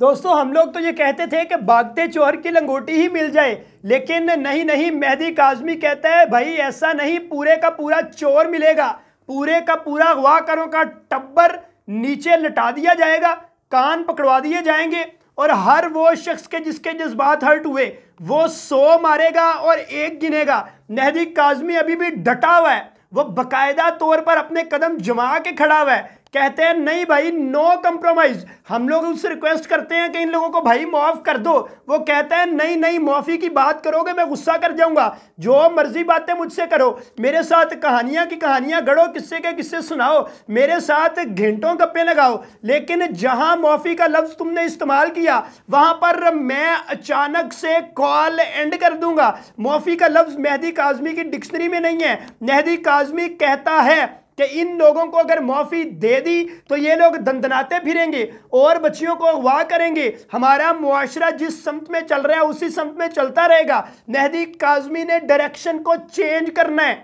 दोस्तों हम लोग तो ये कहते थे कि भागते चोर की लंगोटी ही मिल जाए लेकिन नहीं नहीं मेहदी काजमी कहता है भाई ऐसा नहीं पूरे का पूरा चोर मिलेगा पूरे का पूरा वाकरों का टब्बर नीचे लटा दिया जाएगा कान पकड़वा दिए जाएंगे और हर वो शख्स के जिसके जज्बात हर्ट हुए वो सौ मारेगा और एक गिनेगा मेहदी काजमी अभी भी डटा हुआ है वो बकायदा तौर पर अपने कदम जमा के खड़ा हुआ है कहते हैं नहीं भाई नो कम्प्रोमाइज हम लोग उससे रिक्वेस्ट करते हैं कि इन लोगों को भाई माफ़ कर दो वो कहते हैं नहीं नहीं माफ़ी की बात करोगे मैं गुस्सा कर जाऊंगा जो मर्जी बातें मुझसे करो मेरे साथ कहानियाँ की कहानियाँ गढ़ो किस्से के किस्से सुनाओ मेरे साथ घंटों गप्पे लगाओ लेकिन जहाँ माफ़ी का लफ्ज़ तुमने इस्तेमाल किया वहाँ पर मैं अचानक से कॉल एंड कर दूंगा माफ़ी का लफ्ज़ मेहदी काजमी की डिक्शनरी में नहीं है मेहदी काजमी कहता है कि इन लोगों को अगर माफ़ी दे दी तो ये लोग दंदनाते फिरेंगे और बच्चियों को अगवा करेंगे हमारा मुआशरा जिस समत में चल रहा है उसी समत में चलता रहेगा मेहदी काजमी ने डायरेक्शन को चेंज करना है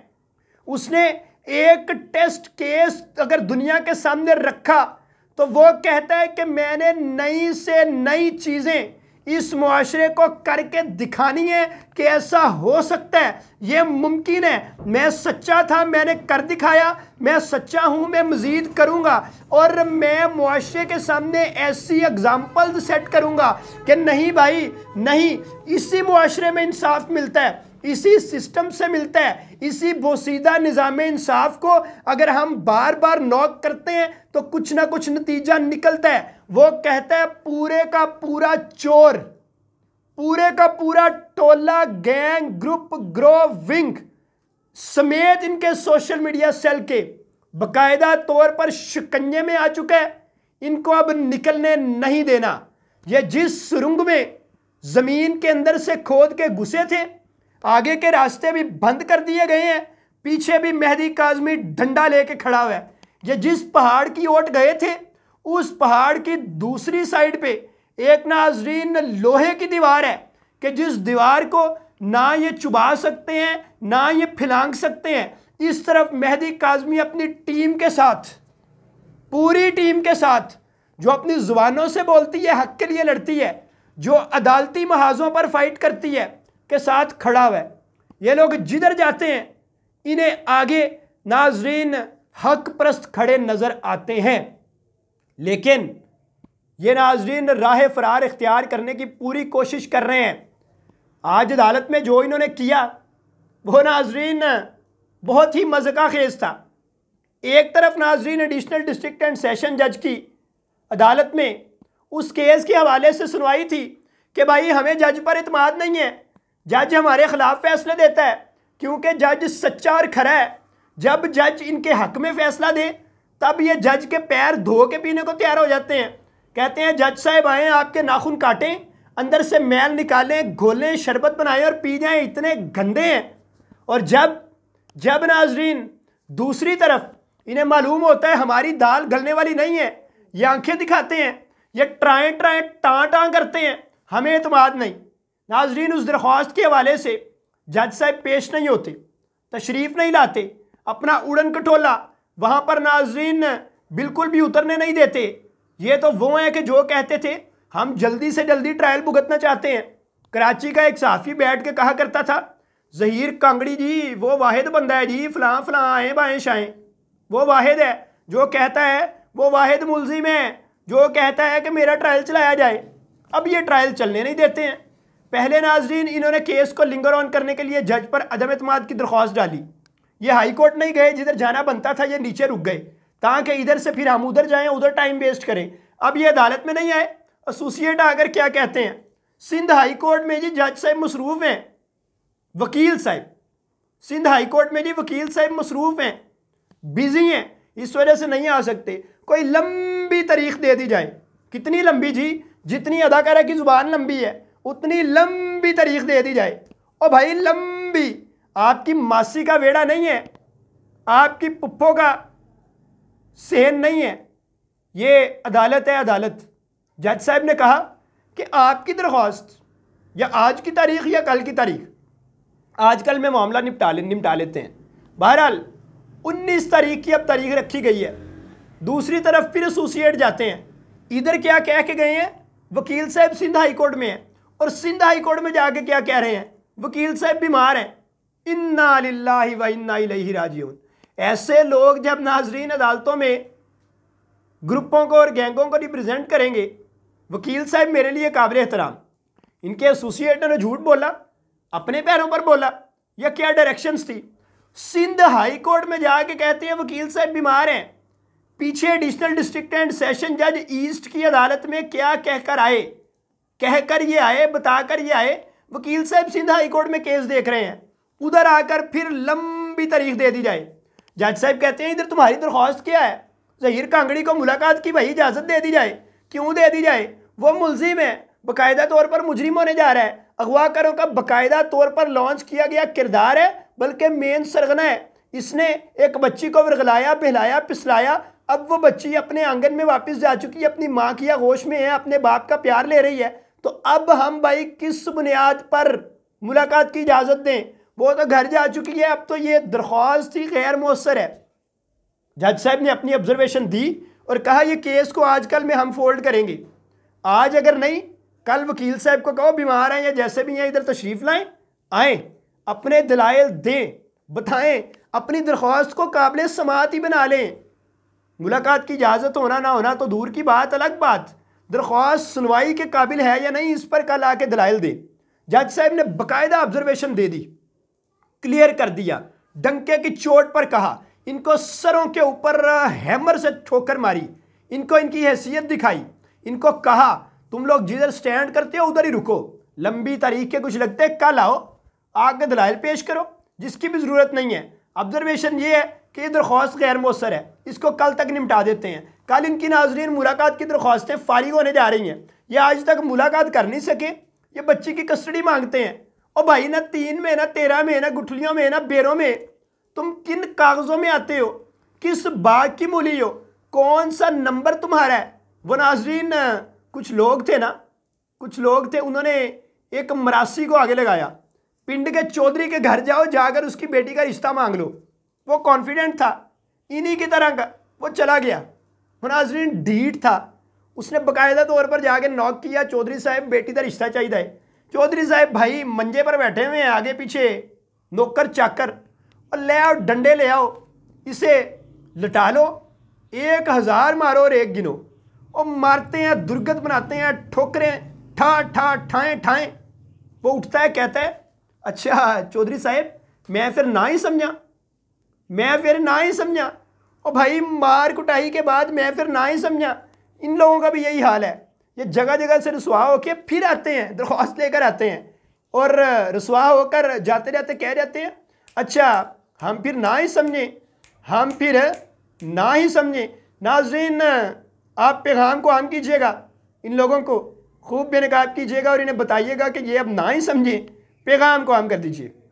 उसने एक टेस्ट केस अगर दुनिया के सामने रखा तो वो कहता है कि मैंने नई से नई चीज़ें इस मुआरे को करके दिखानी है कि ऐसा हो सकता है ये मुमकिन है मैं सच्चा था मैंने कर दिखाया मैं सच्चा हूँ मैं मज़ीद करूँगा और मैं मुआरे के सामने ऐसी एग्ज़ाम्पल सेट करूँगा कि नहीं भाई नहीं इसी मुआरे में इंसाफ मिलता है इसी सिस्टम से मिलता है इसी बोसीदा निज़ाम इंसाफ को अगर हम बार बार नॉक करते हैं तो कुछ ना कुछ नतीजा निकलता है वो कहता है पूरे का पूरा चोर पूरे का पूरा टोला गैंग ग्रुप ग्रो विंग समेत इनके सोशल मीडिया सेल के बकायदा तौर पर शिकंजे में आ चुका है इनको अब निकलने नहीं देना ये जिस सुरंग में ज़मीन के अंदर से खोद के घुसे थे आगे के रास्ते भी बंद कर दिए गए हैं पीछे भी मेहदी काजमी डंडा लेके खड़ा हुआ है ये जिस पहाड़ की ओट गए थे उस पहाड़ की दूसरी साइड पे एक नाजरीन लोहे की दीवार है कि जिस दीवार को ना ये चुबा सकते हैं ना ये फिलांग सकते हैं इस तरफ मेहदी काजमी अपनी टीम के साथ पूरी टीम के साथ जो अपनी जुबानों से बोलती है हक के लिए लड़ती है जो अदालती महाजों पर फाइट करती है के साथ खड़ा हुआ है ये लोग जिधर जाते हैं इन्हें आगे नाजरीन हक प्रस्त खड़े नज़र आते हैं लेकिन ये नाजरीन राह फरार इख्तियार करने की पूरी कोशिश कर रहे हैं आज अदालत में जो इन्होंने किया वो नाजरीन बहुत ही मज़का खेज था एक तरफ नाजरीन एडिशनल डिस्ट्रिक्ट एंड सेशन जज की अदालत में उस केस के हवाले से सुनवाई थी कि भाई हमें जज पर इतमाद नहीं है जज हमारे खिलाफ फैसला देता है क्योंकि जज सच्चा और खरा है जब जज इनके हक में फैसला दे तब ये जज के पैर धो के पीने को तैयार हो जाते हैं कहते हैं जज साहब आए आपके नाखून काटें अंदर से मैल निकालें घोलें शरबत बनाएं और पी जाएं इतने गंदे हैं और जब जब नाजरीन दूसरी तरफ इन्हें मालूम होता है हमारी दाल गलने वाली नहीं है ये आंखें दिखाते हैं ये ट्राएं ट्राएं टाँ टाँ करते हैं हमें अतमाद नहीं नाजरीन उस दरख्वास्त के हवाले से जज साहब पेश नहीं होते तशरीफ़ नहीं लाते अपना उड़न कटोला वहाँ पर नाजरीन बिल्कुल भी उतरने नहीं देते ये तो वो हैं कि जो कहते थे हम जल्दी से जल्दी ट्रायल भुगतना चाहते हैं कराची का एक साफ़ी बैठ के कहा करता था जहीर कांगड़ी जी वो वाहिद बंदा है जी फ़लाँ फ़लाँ आए बाएँ शाएँ वो वाहिद है जो कहता है वो वाहिद मुलजिम है जो कहता है कि मेरा ट्रायल चलाया जाए अब ये ट्रायल चलने नहीं देते हैं पहले नाजरीन इन्होंने केस को लिंगर ऑन करने के लिए जज पर अदम अतमाद की दरख्वास्त डाली ये हाई कोर्ट नहीं गए जिधर जाना बनता था ये नीचे रुक गए ताकि इधर से फिर हम उधर जाएं उधर टाइम वेस्ट करें अब ये अदालत में नहीं आए एसोसिएट आकर क्या कहते हैं सिंध हाई कोर्ट में जी जज साहब मसरूफ़ हैं वकील साहब सिंध हाई कोर्ट में जी वकील साहब मसरूफ़ हैं बिज़ी हैं इस वजह से नहीं आ सकते कोई लंबी तारीख दे दी जाए कितनी लंबी जी जितनी अदाकारा की ज़ुबान लंबी है उतनी लंबी तारीख दे दी जाए और भाई लंबी आपकी मासी का वेड़ा नहीं है आपकी पुप्पो का सेहन नहीं है ये अदालत है अदालत जज साहब ने कहा कि आपकी दरख्वास्त या आज की तारीख या कल की तारीख आजकल में मामला निपटा ले निपटा लेते हैं बहरहाल 19 तारीख की अब तारीख रखी गई है दूसरी तरफ फिर एसोसिएट जाते हैं इधर क्या कह के गए हैं वकील साहब सिंध हाई कोर्ट में हैं और सिंध हाई कोर्ट में जाके क्या कह रहे हैं वकील साहब बीमार हैं इन्ना लाही व इन्ना राजी राजीवन ऐसे लोग जब नाजरीन अदालतों में ग्रुपों को और गैंगों को रिप्रेजेंट करेंगे वकील साहब मेरे लिए काबिल एहतराम इनके एसोसिएटर ने झूठ बोला अपने पैरों पर बोला या क्या डायरेक्शंस थी सिंध हाई कोर्ट में जाके कहते हैं वकील साहब बीमार हैं पीछे एडिशनल डिस्ट्रिक्ट एंड सेशन जज ईस्ट की अदालत में क्या कहकर आए कहकर ये आए बताकर ये आए वकील साहब सिंध कोर्ट में केस देख रहे हैं उधर आकर फिर लंबी तारीख दे दी जाए जज साहब कहते हैं इधर तुम्हारी दरख्वास्त क्या है जहीर कांगड़ी को मुलाकात की भाई इजाज़त दे दी जाए क्यों दे दी जाए वो मुलजिम है बाकायदा तौर पर मुजरिम होने जा रहा है अगवाकरों का बाकायदा तौर पर लॉन्च किया गया किरदार है बल्कि मेन सरगना है इसने एक बच्ची को वरगलाया बहलाया पिसलाया अब वो बच्ची अपने आंगन में वापस जा चुकी है अपनी माँ की या होश में है अपने बाप का प्यार ले रही है तो अब हम भाई किस बुनियाद पर मुलाकात की इजाज़त दें वो तो घर जा चुकी है अब तो ये दरख्वास्त ही गैर मौसर है जज साहब ने अपनी ऑब्जर्वेशन दी और कहा यह केस को आजकल में हम फोल्ड करेंगे आज अगर नहीं कल वकील साहब को कहो बीमार हैं या जैसे भी हैं इधर तशरीफ तो लाएं आएँ अपने दलाइल दें बताएँ अपनी दरख्वास्त को काबिल समात ही बना लें मुलाकात की इजाज़त होना ना होना तो दूर की बात अलग बात दरख्वास्त सुनवाई के काबिल है या नहीं इस पर कल आके दलाइल दें जज साहब ने बाकायदा ऑब्जर्वेशन दे दी क्लियर कर दिया डंके की चोट पर कहा इनको सरों के ऊपर हैमर से ठोकर मारी इनको इनकी हैसियत दिखाई इनको कहा तुम लोग जिधर स्टैंड करते हो उधर ही रुको लंबी तारीख के कुछ लगते हैं कल आओ आगे दलाइल पेश करो जिसकी भी ज़रूरत नहीं है ऑब्जर्वेशन ये है कि ये दरख्वास्त गैर मौसर है इसको कल तक निपटा देते हैं कल इनकी नाजरीन मुलाकात की दरख्वास्तें फारिग होने जा रही हैं ये आज तक मुलाकात कर नहीं सके ये बच्चे की कस्टडी मांगते हैं और भाई ना तीन में ना तेरह में ना गुठलियों में ना बेरों में तुम किन कागज़ों में आते हो किस बाग की मूली हो कौन सा नंबर तुम्हारा है वो नाजरीन कुछ लोग थे ना कुछ लोग थे उन्होंने एक मरासी को आगे लगाया पिंड के चौधरी के घर जाओ जाकर उसकी बेटी का रिश्ता मांग लो वो कॉन्फिडेंट था इन्हीं की तरह का वो चला गया नाजरीन ढीठ था उसने बाकायदा तौर पर जाके नॉक किया चौधरी साहब बेटी का रिश्ता चाहिए चौधरी साहब भाई मंजे पर बैठे हुए हैं आगे पीछे नौकर चाकर और ले आओ डंडे ले आओ इसे लटा लो एक हज़ार मारो और एक गिनो और मारते हैं दुर्गत बनाते हैं ठोकरें ठा ठा ठाएँ ठाएँ वो उठता है कहता है अच्छा चौधरी साहब मैं फिर ना ही समझा मैं फिर ना ही समझा और भाई मार कुटाई के बाद मैं फिर ना ही समझा इन लोगों का भी यही हाल है ये जगह जगह से रसवा होकर फिर आते हैं दरख्वास्त लेकर आते हैं और रसवा होकर जाते जाते कह जाते हैं अच्छा हम फिर ना ही समझें हम फिर ना ही समझें नाजरीन आप पैगाम को आम कीजिएगा इन लोगों को खूब बेनकाब कीजिएगा और इन्हें बताइएगा कि ये अब ना ही समझें पैगाम को आम कर दीजिए